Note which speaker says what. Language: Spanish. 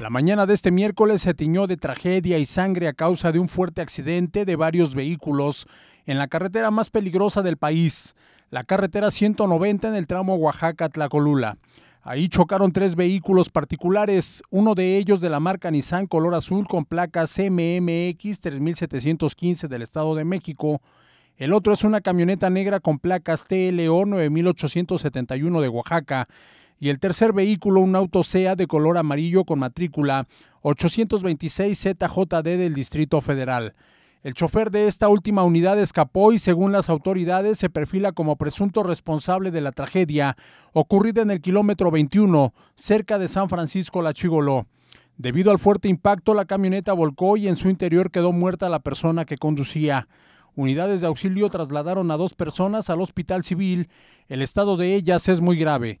Speaker 1: La mañana de este miércoles se tiñó de tragedia y sangre a causa de un fuerte accidente de varios vehículos en la carretera más peligrosa del país, la carretera 190 en el tramo Oaxaca-Tlacolula. Ahí chocaron tres vehículos particulares, uno de ellos de la marca Nissan color azul con placas CMMX 3715 del Estado de México. El otro es una camioneta negra con placas TLO 9871 de Oaxaca y el tercer vehículo un auto SEA de color amarillo con matrícula 826ZJD del Distrito Federal. El chofer de esta última unidad escapó y según las autoridades se perfila como presunto responsable de la tragedia ocurrida en el kilómetro 21 cerca de San Francisco La Chigoló. Debido al fuerte impacto la camioneta volcó y en su interior quedó muerta la persona que conducía. Unidades de auxilio trasladaron a dos personas al hospital civil. El estado de ellas es muy grave